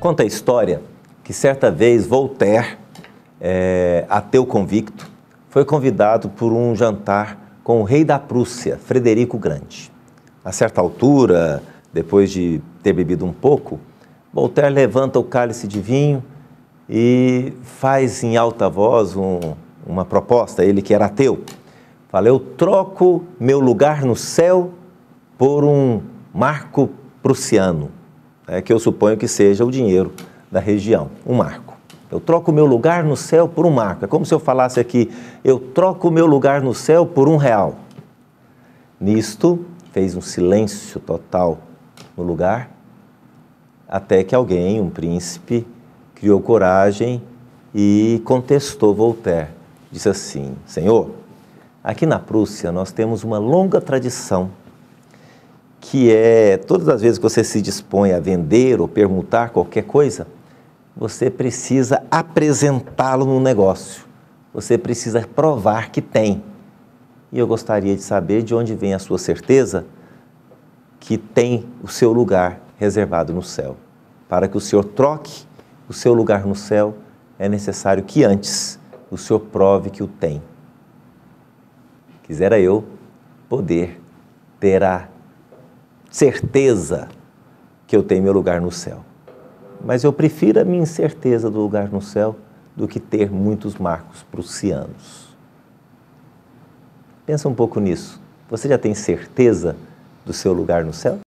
Conta a história que certa vez Voltaire, é, ateu convicto, foi convidado por um jantar com o rei da Prússia, Frederico Grande. A certa altura, depois de ter bebido um pouco, Voltaire levanta o cálice de vinho e faz em alta voz um, uma proposta, ele que era ateu. Fala, eu troco meu lugar no céu por um marco prussiano é que eu suponho que seja o dinheiro da região, um marco. Eu troco o meu lugar no céu por um marco. É como se eu falasse aqui, eu troco o meu lugar no céu por um real. Nisto, fez um silêncio total no lugar, até que alguém, um príncipe, criou coragem e contestou Voltaire. Disse assim: Senhor, aqui na Prússia nós temos uma longa tradição que é todas as vezes que você se dispõe a vender ou permutar qualquer coisa, você precisa apresentá-lo no negócio. Você precisa provar que tem. E eu gostaria de saber de onde vem a sua certeza que tem o seu lugar reservado no céu. Para que o Senhor troque o seu lugar no céu, é necessário que antes o Senhor prove que o tem. Quisera eu poder ter a certeza que eu tenho meu lugar no céu. Mas eu prefiro a minha incerteza do lugar no céu do que ter muitos marcos prussianos. Pensa um pouco nisso. Você já tem certeza do seu lugar no céu?